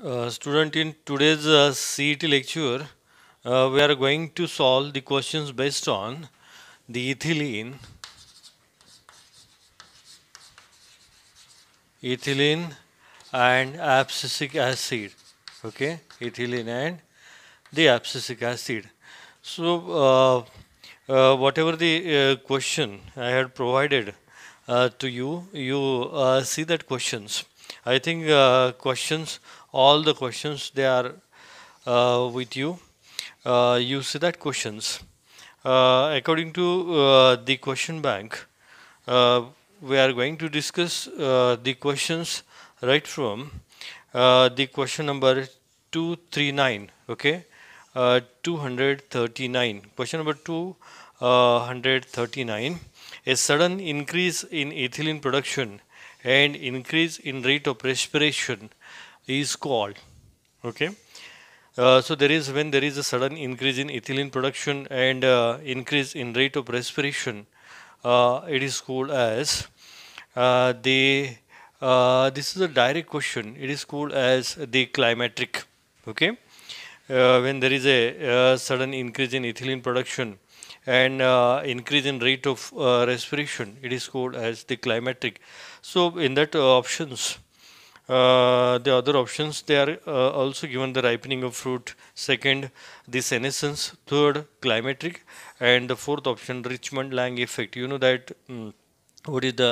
Uh, student, in today's uh, CET lecture, uh, we are going to solve the questions based on the ethylene, ethylene and abscisic acid. Okay, ethylene and the abscisic acid. So, uh, uh, whatever the uh, question I had provided to you, you see that questions. I think uh, questions, all the questions, they are uh, with you. Uh, you see that questions. Uh, according to uh, the question bank, uh, we are going to discuss the questions right from the question number 239, okay? 239. Question number 239. A sudden increase in ethylene production and increase in rate of respiration is called okay uh, so there is when there is a sudden increase in ethylene production and uh, increase in rate of respiration uh, it is called as uh, the uh, this is a direct question it is called as the climatic okay uh, when there is a sudden increase in ethylene production and increase in rate of respiration it is called as the climatic so in that uh, options, uh, the other options they are uh, also given the ripening of fruit second the senescence third climatic and the fourth option richmond lang effect you know that mm, what is the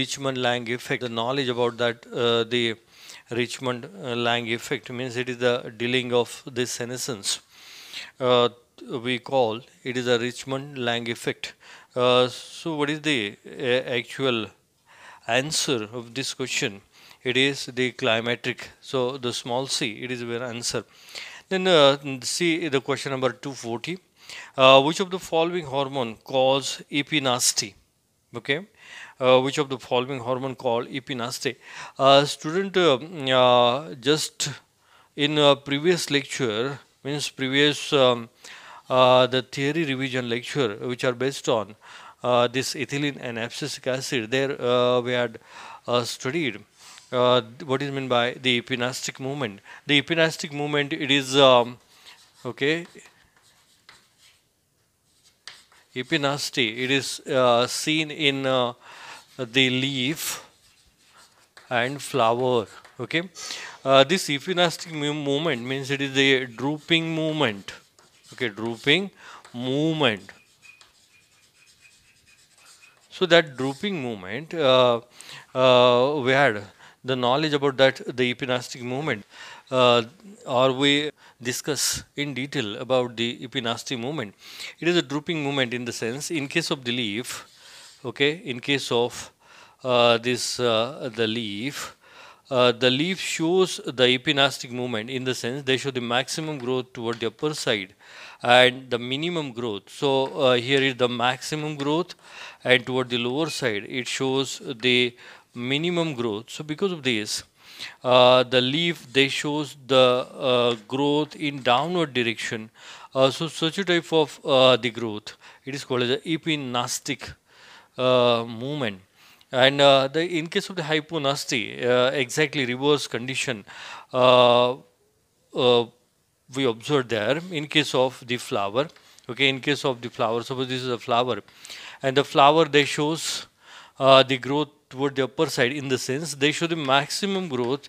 richmond lang effect the knowledge about that uh, the richmond uh, lang effect means it is the dealing of this senescence uh, we call it is a richmond lang effect so what is the actual answer of this question it is the climatic so the small c it is the answer then uh, see the question number 240 uh, which of the following hormone cause epinasty okay uh, which of the following hormone called epinasty uh, student um, uh, just in a previous lecture means previous um, uh, the theory revision lecture which are based on uh, this ethylene and abscisic acid, there uh, we had uh, studied what is meant by the epinastic movement. The epinastic movement, it is um, okay epinasty it is uh, seen in uh, the leaf and flower okay uh, this epinastic movement means it is the drooping movement okay drooping movement so that drooping movement, uh, uh, we had the knowledge about that, the epinastic movement, uh, or we discuss in detail about the epinastic movement. It is a drooping movement in the sense, in case of the leaf, okay, in case of uh, this, uh, the leaf, uh, the leaf shows the epinastic movement in the sense they show the maximum growth toward the upper side and the minimum growth. So uh, here is the maximum growth and toward the lower side it shows the minimum growth. So because of this uh, the leaf they shows the uh, growth in downward direction. Uh, so such a type of the growth it is called as the epinastic movement. And uh, the, in case of the hyponasty, uh, exactly reverse condition uh, uh we observed there in case of the flower. Okay, in case of the flower, suppose this is a flower, and the flower they shows uh, the growth toward the upper side in the sense they show the maximum growth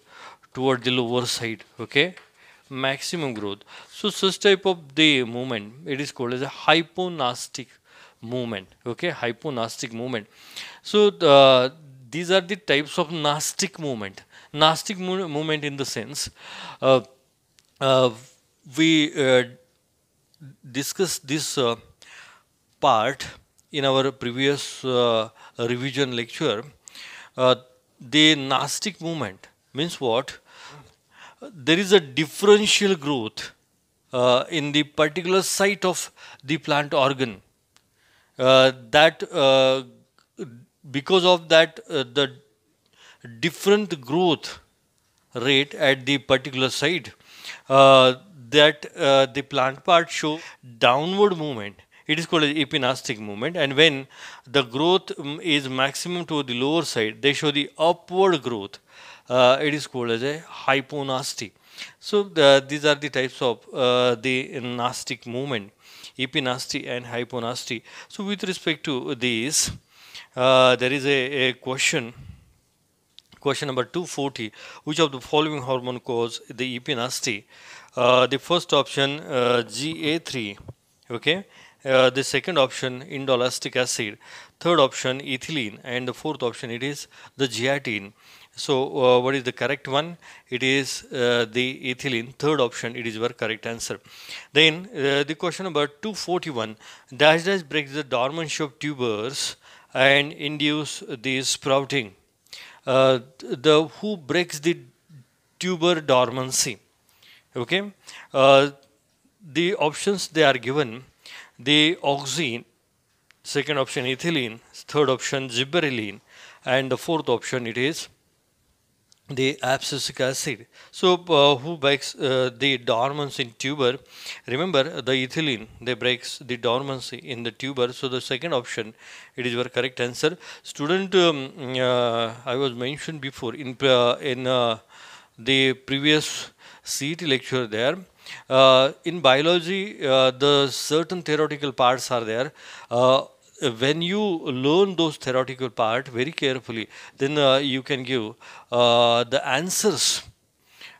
toward the lower side. Okay, maximum growth. So such type of the movement it is called as a hyponastic movement okay hyponastic movement so uh, these are the types of nastic movement nastic mo movement in the sense uh, uh, we uh, discussed this uh, part in our previous uh, revision lecture the nastic movement means what there is a differential growth in the particular site of the plant organ uh, that uh, because of that uh, the different growth rate at the particular site that the plant part show downward movement it is called as epinastic movement and when the growth um, is maximum to the lower side they show the upward growth uh, it is called as a hyponasty so the, these are the types of uh, the nastic movement epinasty and hyponasty. So with respect to these, uh, there is a, a question question number 240 which of the following hormone cause the epinasty uh, the first option uh, ga3 okay uh, the second option indolastic acid third option ethylene and the fourth option it is the geatine so uh, what is the correct one? It is uh, the ethylene, third option, it is your correct answer. Then uh, the question number 241, dash dash breaks the dormant of tubers and induce the sprouting. Uh, the who breaks the tuber dormancy. Okay, uh, the options they are given: the auxin, second option ethylene, third option gibberellin, and the fourth option it is the abscisic acid. So uh, who breaks uh, the dormancy in tuber? Remember the ethylene, they breaks the dormancy in the tuber. So the second option, it is your correct answer. Student, um, uh, I was mentioned before in, uh, in uh, the previous CET lecture there. Uh, in biology, the certain theoretical parts are there when you learn those theoretical part very carefully, then uh, you can give uh, the answers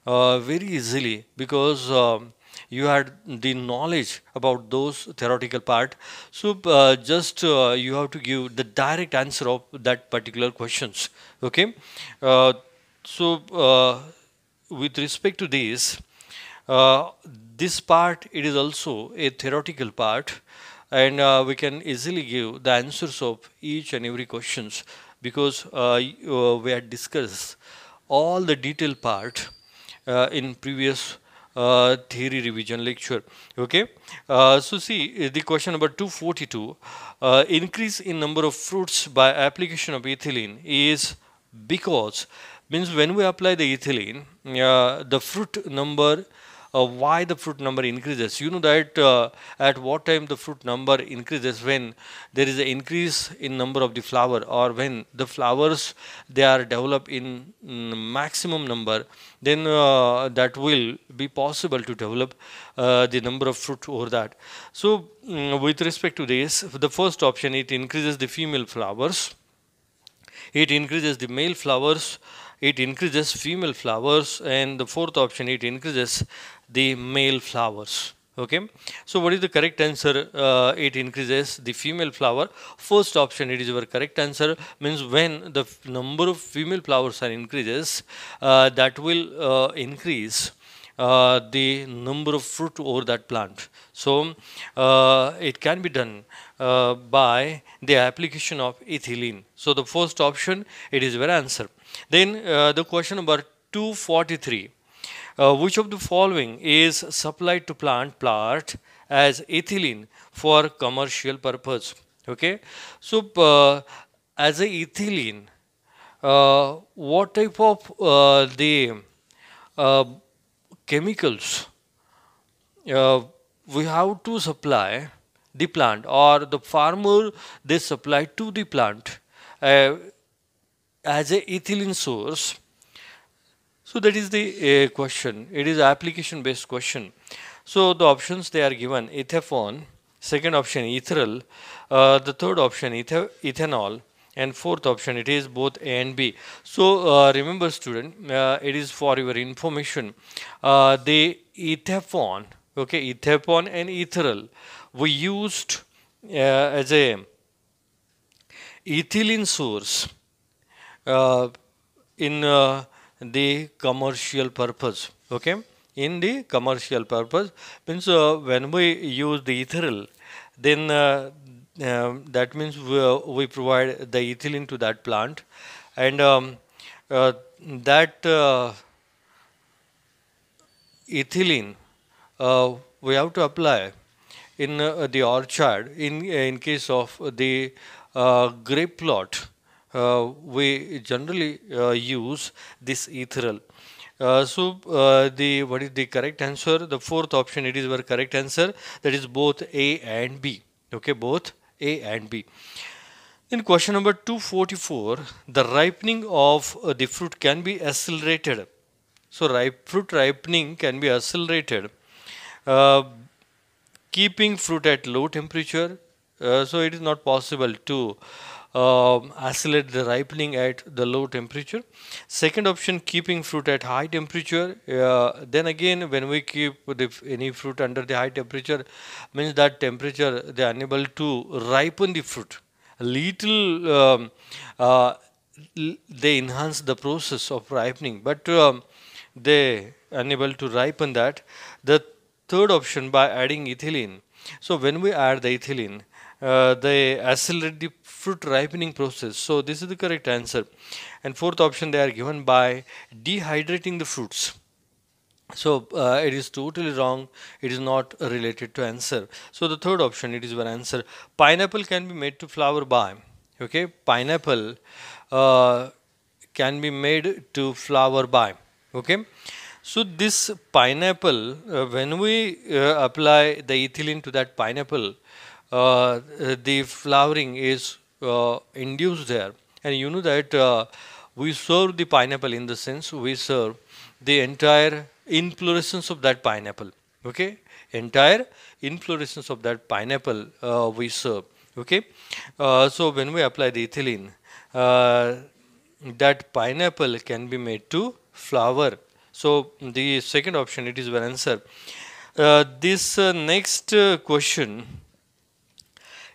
uh, very easily because um, you had the knowledge about those theoretical part. So uh, just uh, you have to give the direct answer of that particular questions. Okay. Uh, so with respect to this, this part it is also a theoretical part and uh, we can easily give the answers of each and every questions because uh, uh we had discussed all the detail part uh, in previous uh, theory revision lecture okay so see the question number 242 increase in number of fruits by application of ethylene is because means when we apply the ethylene the fruit number uh, why the fruit number increases. You know that uh, at what time the fruit number increases when there is an increase in number of the flower or when the flowers they are developed in mm, maximum number then uh, that will be possible to develop uh, the number of fruit over that. So um, with respect to this, the first option, it increases the female flowers, it increases the male flowers, it increases female flowers and the fourth option, it increases the male flowers okay so what is the correct answer uh, it increases the female flower first option it is your correct answer means when the number of female flowers are increases uh, that will uh, increase uh, the number of fruit over that plant so uh, it can be done uh, by the application of ethylene so the first option it is your answer then the question number 243 uh, which of the following is supplied to plant plant as ethylene for commercial purpose? Okay, so uh, as a ethylene, uh, what type of uh, the uh, chemicals uh, we have to supply the plant or the farmer they supply to the plant as a ethylene source so that is the uh, question. It is application based question. So the options they are given ethephone, second option ethereal, uh, the third option ethanol and fourth option it is both A and B. So uh, remember student, uh, it is for your information. Uh, the ethephone, okay, ethephone and ethereal we used uh, as a ethylene source in uh, the commercial purpose okay in the commercial purpose means uh, when we use the ethereal then uh, um, that means we, uh, we, provide the ethylene to that plant and um, uh, that uh, ethylene we have to apply in the orchard in in case of the grape plot uh, we generally uh, use this ethereal. Uh, so uh, the what is the correct answer? The fourth option it is our correct answer that is both A and B. Okay, both A and B. In question number 244, the ripening of uh, the fruit can be accelerated. So ripe, fruit ripening can be accelerated. Uh, keeping fruit at low temperature, so it is not possible to um, accelerate the ripening at the low temperature. Second option, keeping fruit at high temperature. Uh, then again, when we keep the, any fruit under the high temperature, means that temperature they are unable to ripen the fruit. Little um, uh, they enhance the process of ripening, but um, they unable to ripen that. The third option by adding ethylene. So when we add the ethylene, they uh, accelerate the fruit ripening process. So this is the correct answer. And fourth option they are given by dehydrating the fruits. So uh, it is totally wrong. It is not related to answer. So the third option it is one answer. Pineapple can be made to flower by. Okay, pineapple uh, can be made to flower by. Okay. So this pineapple, uh, when we uh, apply the ethylene to that pineapple, uh, the flowering is uh, induced there. And you know that uh, we serve the pineapple in the sense we serve the entire inflorescence of that pineapple. Okay, entire inflorescence of that pineapple uh, we serve. Okay, uh, so when we apply the ethylene, uh, that pineapple can be made to flower. So the second option, it is one answer. this next question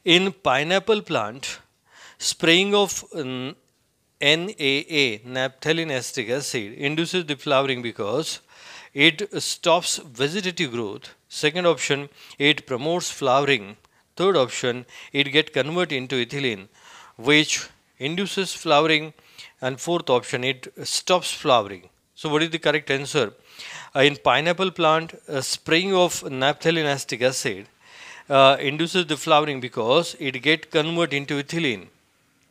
in pineapple plant, spraying of um, NAA, naphthalene acetic acid, induces the flowering because it stops vegetative growth. Second option, it promotes flowering. Third option, it get converted into ethylene, which induces flowering. And fourth option, it stops flowering. So what is the correct answer? Uh, in pineapple plant, uh, spraying of naphthalene acetic acid uh, induces the flowering because it get converted into ethylene,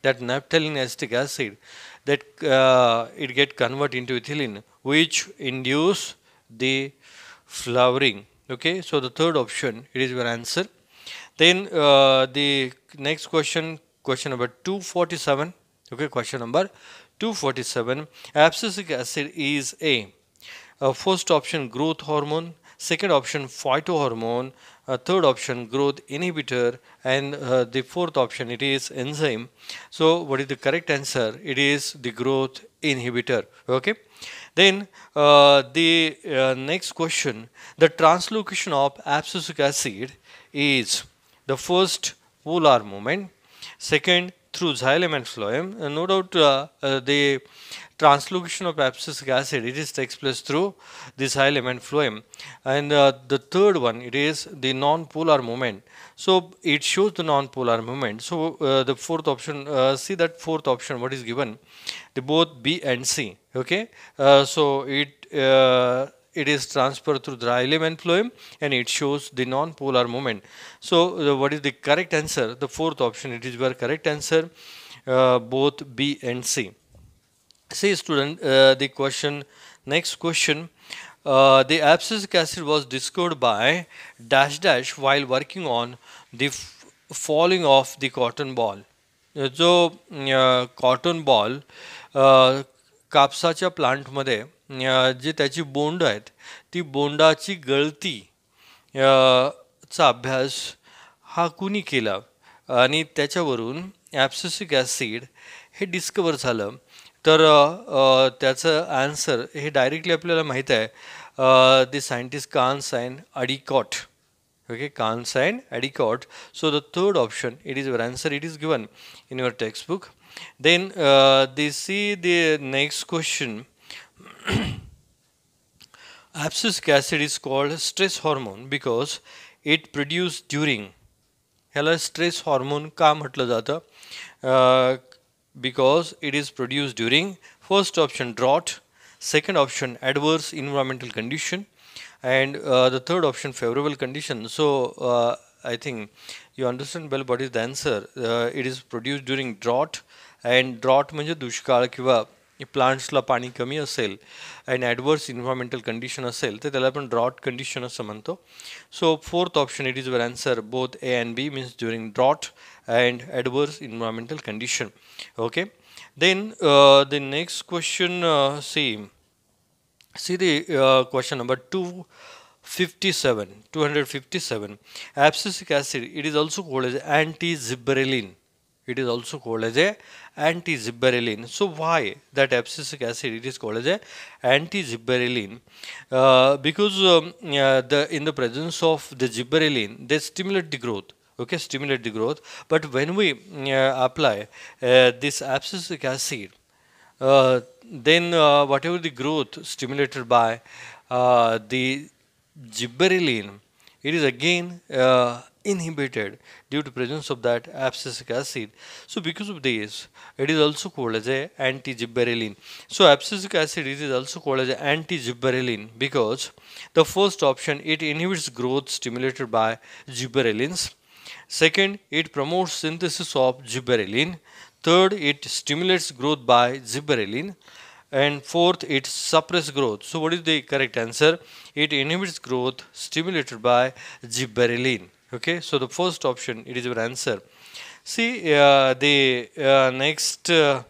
that naphthalene acetic acid, that uh, it get converted into ethylene, which induce the flowering. Okay, so the third option, it is your answer. Then uh, the next question, question number 247. Okay, question number 247. Abscisic acid is a, uh, first option growth hormone, second option phytohormone, a third option growth inhibitor and uh, the fourth option it is enzyme so what is the correct answer it is the growth inhibitor okay then uh, the uh, next question the translocation of abscisic acid is the first polar movement second through xylem and phloem uh, no doubt uh, the translocation of abscisic acid it is takes place through this hilum and phloem and uh, the third one it is the non-polar moment. so it shows the non-polar moment. so uh, the fourth option uh, see that fourth option what is given the both b and c okay uh, so it uh, it is transferred through the element and phloem and it shows the non-polar moment. so what is the correct answer the fourth option it is your correct answer uh, both b and c say student uh, the question next question uh, the abscisic acid was discovered by dash dash while working on the falling of the cotton ball जो cotton ball कापसाच्या प्लांटमध्ये जे त्याची bond आहेत ती बोंडाची गळती चा अभ्यास हा कुणी केला आणि त्याच्यावरून ॲप्सिसिक ॲसिड हे डिस्कवर झालं तर त्याचं आन्सर हे डायरेक्टली आपल्याला माहीत आहे द सायंटिस्ट कान साइन अडिकॉट ओके कान साइन अडिकॉट so the third option it is your answer it is given in your text book then they see the next question abscisic acid is called stress hormone because it produce during ह्याला stress hormone का म्हटलं जातं because it is produced during first option drought, second option adverse environmental condition, and uh, the third option favorable condition. So uh, I think you understand well what is the answer. Uh, it is produced during drought and drought म्हणजे दुष्काळ किंवा प्लांट्सला पाणी कमी असेल and adverse environmental condition असेल तर त्याला आपण ड्रॉट कंडिशन असं म्हणतो so fourth option it is your answer both A and B means during drought and adverse environmental condition okay then uh, the next question uh, see see the uh, question number 257 257 abscisic acid it is also called as antizibrelline it is also called as a antiziberelin so why that abscisic acid it is called as a anti uh, because um, uh, the in the presence of the gibberellin, they stimulate the growth okay stimulate the growth but when we uh, apply uh, this abscisic acid uh, then uh, whatever the growth stimulated by the gibberellin it is again uh, inhibited due to presence of that abscessic acid. So because of this, it is also called as a anti-gibberellin. So abscessic acid is also called as anti-gibberellin because the first option, it inhibits growth stimulated by gibberellins. Second, it promotes synthesis of gibberellin. Third, it stimulates growth by gibberellin and fourth it suppresses growth so what is the correct answer it inhibits growth stimulated by gibberellin okay so the first option it is your answer see uh, the uh, next uh,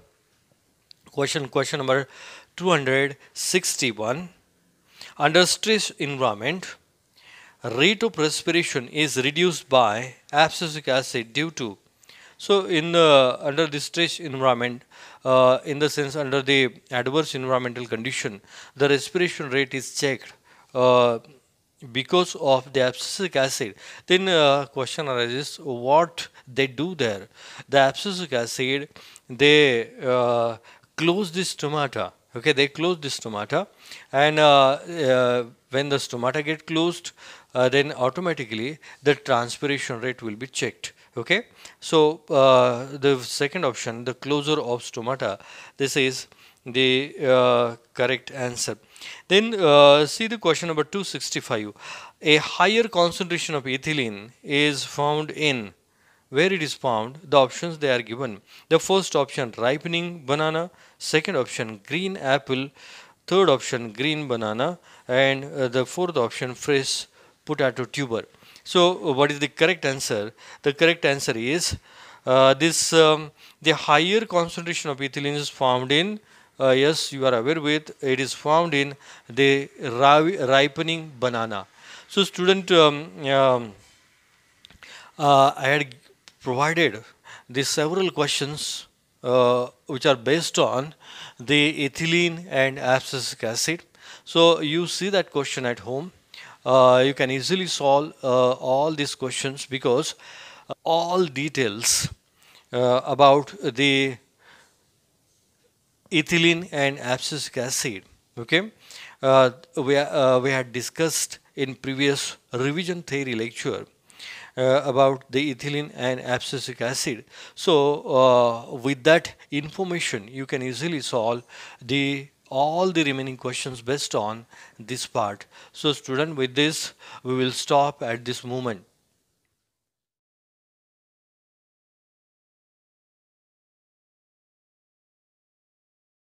question question number 261 under stress environment rate of respiration is reduced by abscisic acid due to so in the under the stress environment uh, in the sense under the adverse environmental condition the respiration rate is checked uh, because of the abscisic acid. Then uh, question arises what they do there. The abscisic acid, they uh, close this stomata. Okay, they close this stomata and uh, uh when the stomata get closed, uh, then automatically the transpiration rate will be checked. Okay, so uh, the second option, the closure of stomata, this is the correct answer. Then uh, see the question number 265. A higher concentration of ethylene is found in where it is found the options they are given the first option ripening banana second option green apple third option green banana and uh, the fourth option fresh potato tuber so uh, what is the correct answer the correct answer is uh, this um, the higher concentration of ethylene is found in uh, yes, you are aware with, it is found in the ripening banana. So student, um, um, uh, I had provided the several questions uh, which are based on the ethylene and abscisic acid. So you see that question at home. Uh, you can easily solve uh, all these questions because uh, all details uh, about the ethylene and abscisic acid okay uh, we, uh, we had discussed in previous revision theory lecture uh, about the ethylene and abscisic acid so uh, with that information you can easily solve the all the remaining questions based on this part so student with this we will stop at this moment